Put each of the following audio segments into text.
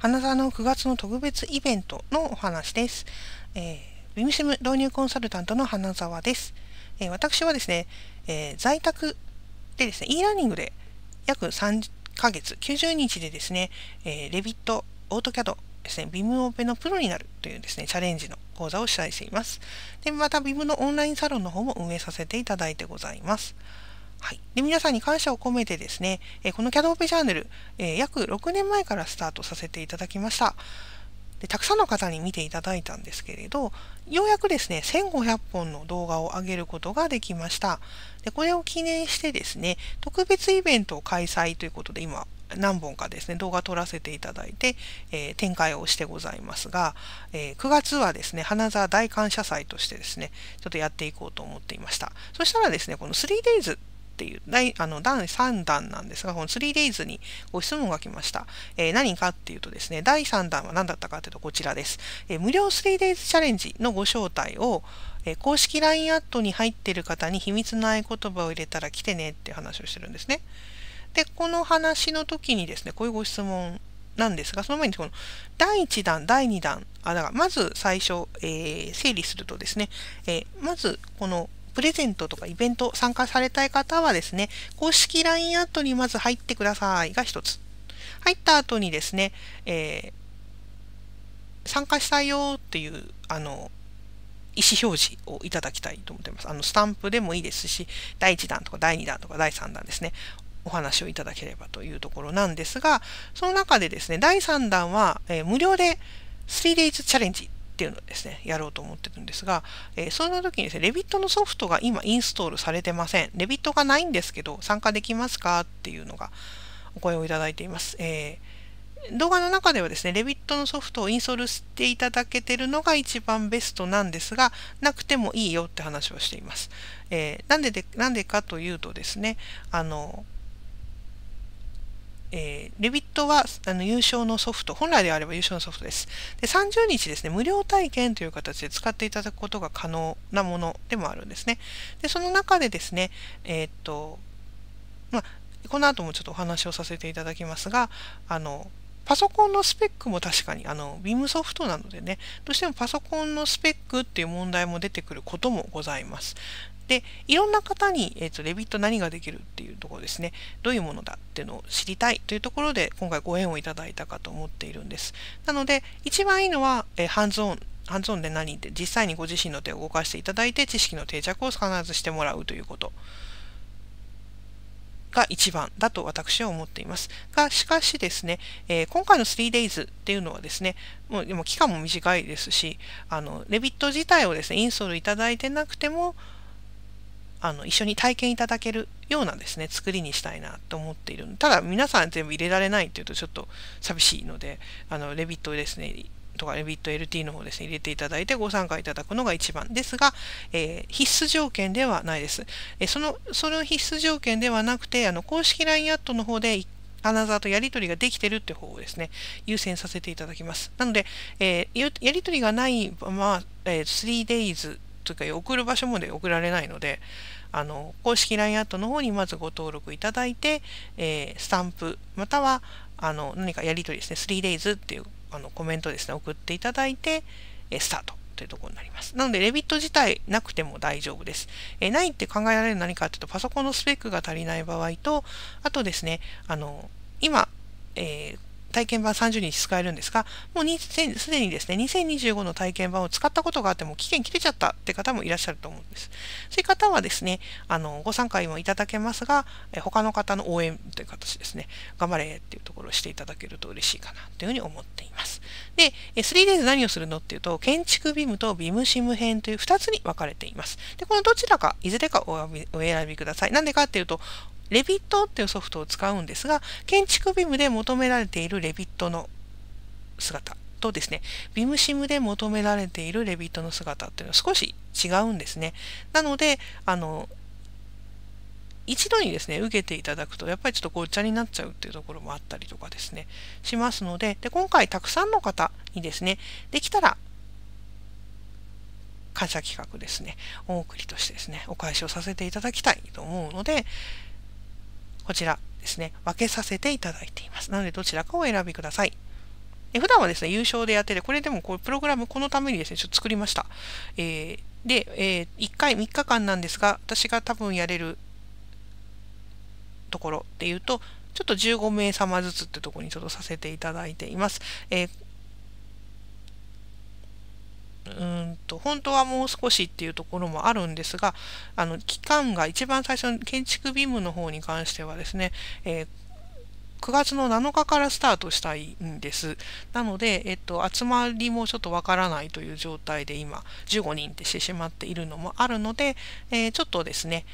花沢の9月の特別イベントのお話です。えー、ビムシム導入コンサルタントの花沢です。えー、私はですね、えー、在宅でですね、e ラーニングで約3ヶ月、90日でですね、えー、レビット、オートキャドですね、ビムオペのプロになるというですね、チャレンジの講座を主催しています。で、またビムのオンラインサロンの方も運営させていただいてございます。はい、で皆さんに感謝を込めてですね、えこの CAD オペチャンネル、え約6年前からスタートさせていただきましたで。たくさんの方に見ていただいたんですけれど、ようやくですね、1500本の動画を上げることができました。でこれを記念してですね、特別イベントを開催ということで、今、何本かですね動画撮らせていただいて、えー、展開をしてございますが、えー、9月はですね花沢大感謝祭としてですねちょっとやっていこうと思っていましたそしたらですねこの 3days っていう、第あの第3弾なんですが、この 3days にご質問が来ました。えー、何かっていうとですね、第3弾は何だったかというとこちらです。えー、無料 3days チャレンジのご招待を、え公式 LINE アットに入っている方に秘密の合言葉を入れたら来てねっていう話をしてるんですね。で、この話の時にですね、こういうご質問なんですが、その前にこの第1弾、第2弾、あだからまず最初、えー、整理するとですね、えー、まずこのプレゼントとかイベント参加されたい方はですね、公式 LINE アットにまず入ってくださいが1つ。入った後にですね、えー、参加したよっていう、あの、意思表示をいただきたいと思ってます。あの、スタンプでもいいですし、第1弾とか第2弾とか第3弾ですね。お話をいただければというところなんですが、その中でですね、第3弾は、えー、無料で 3days チャレンジっていうのをですね、やろうと思ってるんですが、えー、そんな時にですね、レビットのソフトが今インストールされてません。レビットがないんですけど、参加できますかっていうのがお声をいただいています。えー、動画の中ではですね、レビットのソフトをインストールしていただけてるのが一番ベストなんですが、なくてもいいよって話をしています。えー、なんでで、なんでかというとですね、あの、えー、レビットはあの優勝のソフト、本来であれば優勝のソフトです。で、30日ですね、無料体験という形で使っていただくことが可能なものでもあるんですね。で、その中でですね、えー、っと、まこの後もちょっとお話をさせていただきますが、あの、パソコンのスペックも確かに、あの、ビームソフトなのでね、どうしてもパソコンのスペックっていう問題も出てくることもございます。で、いろんな方に、えっ、ー、と、レビット何ができるっていうところですね。どういうものだっていうのを知りたいというところで、今回ご縁をいただいたかと思っているんです。なので、一番いいのは、えー、ハンズオンハンズオンで何って実際にご自身の手を動かしていただいて知識の定着を必ずしてもらうということが一番だと私は思っています。が、しかしですね、えー、今回の 3days っていうのはですね、もうでも期間も短いですし、あの、レビット自体をですね、インストールいただいてなくても、あの一緒に体験いただけるようなですね作りにしたいなと思っているただ皆さん全部入れられないっていうとちょっと寂しいのであのレビットですねとかレビット LT の方ですね入れていただいてご参加いただくのが一番ですが、えー、必須条件ではないです、えー、そのそを必須条件ではなくてあの公式 LINE アットの方でアナザーとやり取りができてるって方をですね、優先させていただきます。なので、えー、やり取りがないまま、えー、3days というか送る場所まで送られないのであの公式 LINE アットの方にまずご登録いただいて、えー、スタンプまたはあの何かやり取りですね 3days っていうあのコメントですね送っていただいて、えー、スタートというとこになります。なので、レビット自体なくても大丈夫です。えー、ないって考えられる何かっていうと、パソコンのスペックが足りない場合と、あとですね、あの、今、えー体験版30日使えるんですが、もうすでにですね、2025の体験版を使ったことがあっても期限切れちゃったって方もいらっしゃると思うんです。そういう方はですね、あの、ご参加もいただけますが、え他の方の応援という形ですね、頑張れっていうところをしていただけると嬉しいかなというふうに思っています。で、3days 何をするのっていうと、建築ビムとビムシム編という2つに分かれています。で、このどちらか、いずれかお選びください。なんでかっていうと、レビットっていうソフトを使うんですが、建築ビムで求められているレビットの姿とですね、ビムシムで求められているレビットの姿っていうのは少し違うんですね。なので、あの、一度にですね、受けていただくと、やっぱりちょっとごっちゃになっちゃうっていうところもあったりとかですね、しますので、で、今回たくさんの方にですね、できたら感謝企画ですね、お送りとしてですね、お返しをさせていただきたいと思うので、こちらですね、分けさせていただいています。なので、どちらかを選びください。え普段はですね、優勝でやってて、これでもこうプログラムこのためにですね、ちょっと作りました。えー、で、えー、1回3日間なんですが、私が多分やれるところっていうと、ちょっと15名様ずつってとこにちょっとさせていただいています。えーうんと本当はもう少しっていうところもあるんですがあの期間が一番最初の建築ビームの方に関してはですね、えー9月の7日からスタートしたいんです。なので、えっと、集まりもちょっとわからないという状態で今、15人ってしてしまっているのもあるので、えー、ちょっとですね、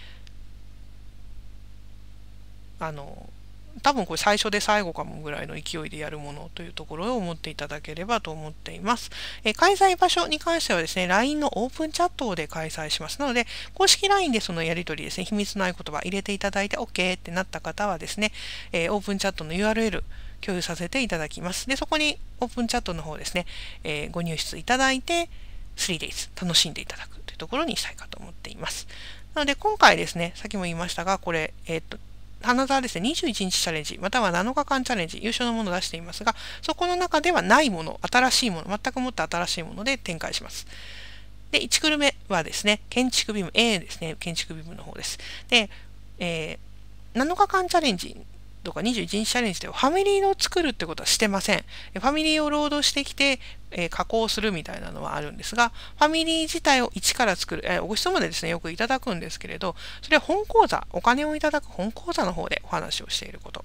あの、多分これ最初で最後かもぐらいの勢いでやるものというところを思っていただければと思っています。え開催場所に関してはですね、LINE のオープンチャットで開催します。なので、公式 LINE でそのやり取りですね、秘密の合言葉入れていただいて OK ってなった方はですね、えー、オープンチャットの URL 共有させていただきます。で、そこにオープンチャットの方ですね、えー、ご入室いただいて、3days 楽しんでいただくというところにしたいかと思っています。なので今回ですね、さっきも言いましたが、これ、えっ、と、花沢ですね、21日チャレンジ、または7日間チャレンジ、優勝のものを出していますが、そこの中ではないもの、新しいもの、全くもって新しいもので展開します。で、1クルメはですね、建築ビーム A ですね、建築ビームの方です。で、えー、7日間チャレンジとか21日チャレンジでファミリーを作るってことはしてません。ファミリーを労働してきて、えー、加工するみたいなのはあるんですが、ファミリー自体を一から作る、えー、おご質問でですね、よくいただくんですけれど、それは本講座、お金をいただく本講座の方でお話をしていること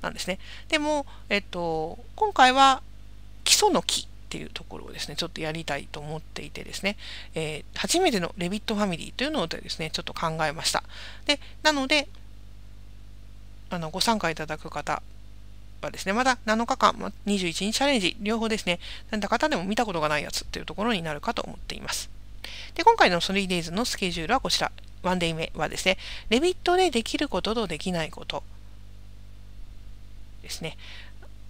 なんですね。でも、えっと、今回は基礎の木っていうところをですね、ちょっとやりたいと思っていてですね、えー、初めてのレビットファミリーというのをですね、ちょっと考えました。で、なので、あのご参加いただく方はですね、まだ7日間、21日チャレンジ、両方ですね、なんだ方でも見たことがないやつというところになるかと思っています。で、今回の 3days のスケジュールはこちら。1 day 目はですね、レビットでできることとできないことですね。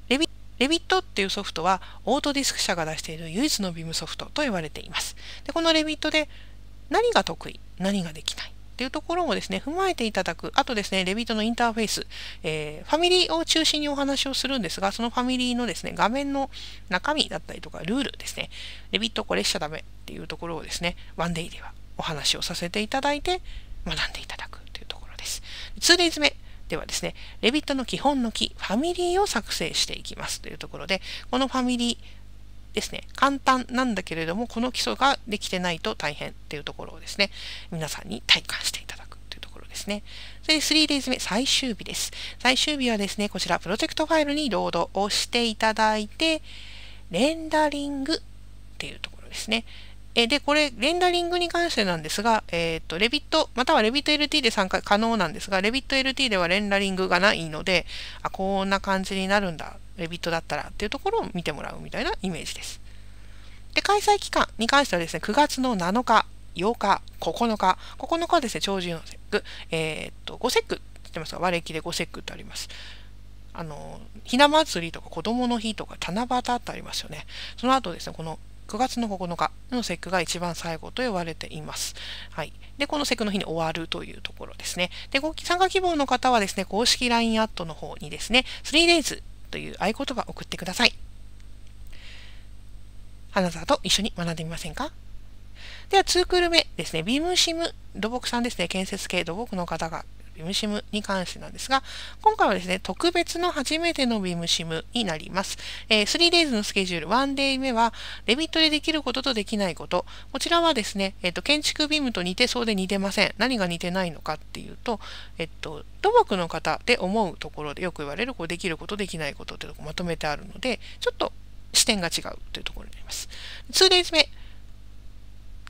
レビレビットっていうソフトは、オートディスク社が出している唯一のビームソフトと言われています。で、このレビットで何が得意、何ができない。ていうところもですね、踏まえていただく。あとですね、レビットのインターフェース、えー、ファミリーを中心にお話をするんですが、そのファミリーのですね、画面の中身だったりとか、ルールですね、レビットこれしちゃダメっていうところをですね、ワンデイではお話をさせていただいて、学んでいただくというところです。2days 目、ではですね、レビットの基本の木、ファミリーを作成していきますというところで、このファミリー、ですね、簡単なんだけれども、この基礎ができてないと大変っていうところをですね、皆さんに体感していただくというところですね。それで、3days 目、最終日です。最終日はですね、こちら、プロジェクトファイルにロードをしていただいて、レンダリングっていうところですね。えで、これ、レンダリングに関してなんですが、えっ、ー、と、レビット、またはレビット LT で参加可能なんですが、レビット LT ではレンダリングがないので、あ、こんな感じになるんだ r ビットだったらっていうところを見てもらうみたいなイメージです。で、開催期間に関してはですね、9月の7日、8日、9日、9日はですね、長寿の節句、えー、っと、5節句って言ってますが、和暦で5節句ってあります。あの、ひな祭りとか子供の日とか七夕ってありますよね。その後ですね、この9月の9日の節句が一番最後と言われています。はい。で、この節句の日に終わるというところですね。で、ご参加希望の方はですね、公式 LINE アットの方にですね、3days という合言葉を送ってください。花沢と一緒に学んでみませんかでは、2クール目ですね。ビームシム、土木さんですね。建設系土木の方がビムシムに関してなんですが、今回はですね、特別の初めてのビムシムになります。えー、3days のスケジュール、1day 目は、レビットでできることとできないこと。こちらはですね、えっ、ー、と、建築ビムと似てそうで似てません。何が似てないのかっていうと、えっと、土木の方で思うところでよく言われる、こう、できること、できないことってとこまとめてあるので、ちょっと視点が違うというところになります。2days 目。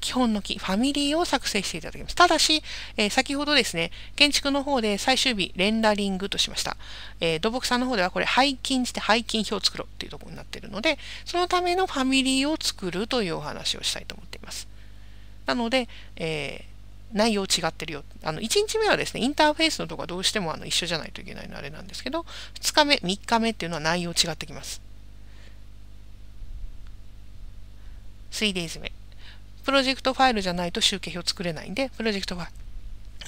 基本の木、ファミリーを作成していただきます。ただし、えー、先ほどですね、建築の方で最終日、レンダリングとしました。えー、土木さんの方ではこれ、背筋して背筋表を作ろうっていうところになっているので、そのためのファミリーを作るというお話をしたいと思っています。なので、えー、内容違ってるよ。あの、1日目はですね、インターフェースのとこはどうしてもあの一緒じゃないといけないのあれなんですけど、2日目、3日目っていうのは内容違ってきます。3days 目。プロジェクトファイルじゃないと集計表作れないんで、プロジェクトファイル。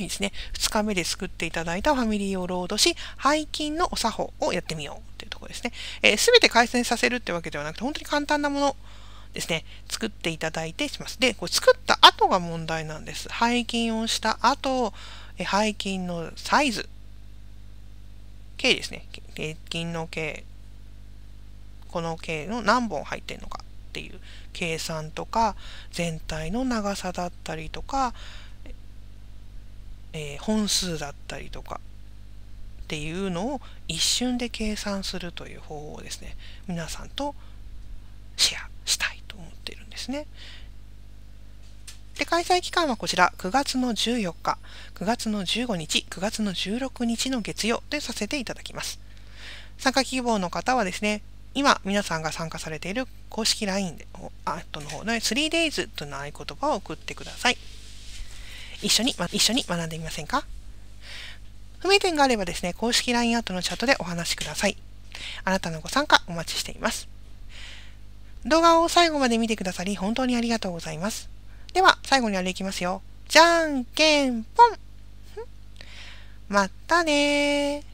いいですね。2日目で作っていただいたファミリーをロードし、背筋のお作法をやってみようっていうところですね。す、えー、べ、て改善させるってわけではなくて、本当に簡単なものですね。作っていただいてします。で、これ作った後が問題なんです。背筋をした後、え背筋のサイズ。径ですね。平均の径。この径の何本入ってるのか。っていう計算とか全体の長さだったりとか、えー、本数だったりとかっていうのを一瞬で計算するという方法をですね皆さんとシェアしたいと思っているんですね。で、開催期間はこちら、9月の14日、9月の15日、9月の16日の月曜でさせていただきます。参加希望の方はですね、今皆さんが参加されている公式 LINE でアットの方で 3days という合言葉を送ってください。一緒に、ま、一緒に学んでみませんか不明点があればですね、公式 LINE アートのチャットでお話しください。あなたのご参加お待ちしています。動画を最後まで見てくださり本当にありがとうございます。では、最後にあれいきますよ。じゃんけんぽんまったねー。